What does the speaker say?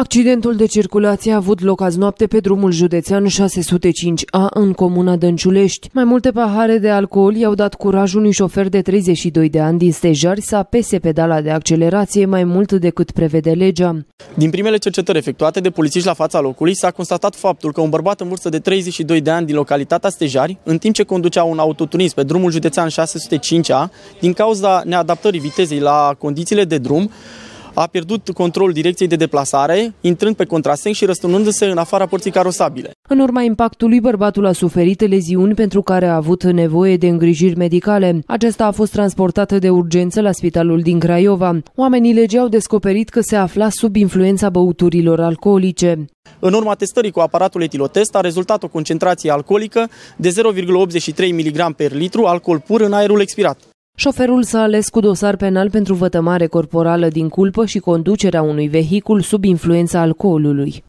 Accidentul de circulație a avut loc azi noapte pe drumul județean 605A în comuna Dănciulești. Mai multe pahare de alcool i-au dat curaj unui șofer de 32 de ani din Stejari să apese pedala de accelerație mai mult decât prevede legea. Din primele cercetări efectuate de polițiști la fața locului s-a constatat faptul că un bărbat în vârstă de 32 de ani din localitatea Stejari, în timp ce conducea un autoturism pe drumul județean 605A, din cauza neadaptării vitezei la condițiile de drum, a pierdut controlul direcției de deplasare, intrând pe contrasens și răsturnându-se în afara porții carosabile. În urma impactului, bărbatul a suferit leziuni pentru care a avut nevoie de îngrijiri medicale. Acesta a fost transportat de urgență la spitalul din Craiova. Oamenii legii au descoperit că se afla sub influența băuturilor alcoolice. În urma testării cu aparatul etilotest a rezultat o concentrație alcoolică de 0,83 mg per litru alcool pur în aerul expirat. Șoferul s-a ales cu dosar penal pentru vătămare corporală din culpă și conducerea unui vehicul sub influența alcoolului.